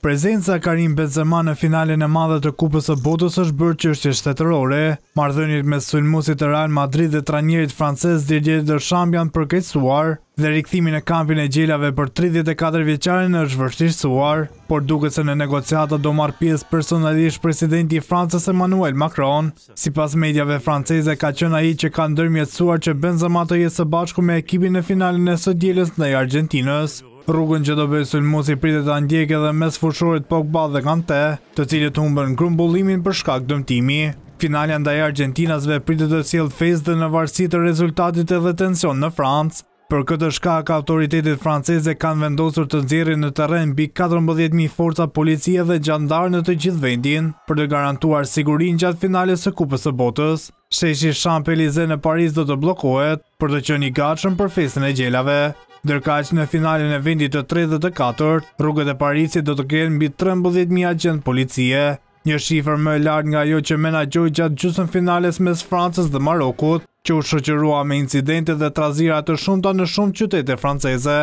Prezenca Karim Benzema në finalin e madhe të kupës e botës është bërë që është shtetërore. Mardhënjit me sulmusit e Real Madrid dhe tranjerit francesë dirgjerit dhe shamb janë përkesuar dhe rikëthimin e kampin e gjelave për 34 vjeqarin është vërshqishësuar, por duke se në negociata do marë pjes personalisht presidenti francesë Emmanuel Macron. Si pas medjave franceze ka qëna i që ka ndërmjetësuar që Benzema të jetë së bashku me ekipin e finalin e së djeles në Argentinës. Rrugën që do bëj sulmusi pritet të andjek edhe mes fushorit Pogba dhe Kante, të cilët humbën grumbullimin për shkak dëmtimi. Finalja ndaj Argentinasve pritet të sjellë fest dhe në varësi të rezultatit edhe tension në Francë. Për këtë shkak autoritetet franceze kanë vendosur të nxjerrin në terren mbi 14000 forca policie dhe gjandarë në të gjithë vendin për të garantuar sigurinë gjatë finales së Kupës së Botës. Sheshi champs në Paris do të bllokohet për të qenë i gatshëm për festën e gjelave dërka që në finalin e vendit të 34, rrugët e Parisit do të kenë mbi 13.000 agent policie. Një shifër më e lartë nga jo që gjoj gjatë gjusën finales mes Francës dhe Marokut, që u shëqërua me incidente dhe trazira të shumëta në shumë qytete franceze.